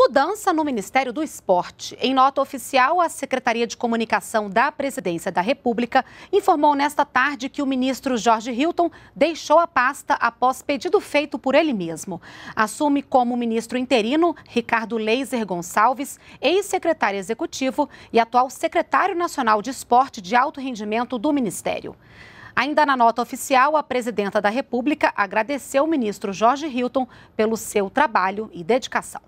Mudança no Ministério do Esporte. Em nota oficial, a Secretaria de Comunicação da Presidência da República informou nesta tarde que o ministro Jorge Hilton deixou a pasta após pedido feito por ele mesmo. Assume como ministro interino Ricardo Leiser Gonçalves, ex-secretário executivo e atual secretário nacional de esporte de alto rendimento do Ministério. Ainda na nota oficial, a presidenta da República agradeceu o ministro Jorge Hilton pelo seu trabalho e dedicação.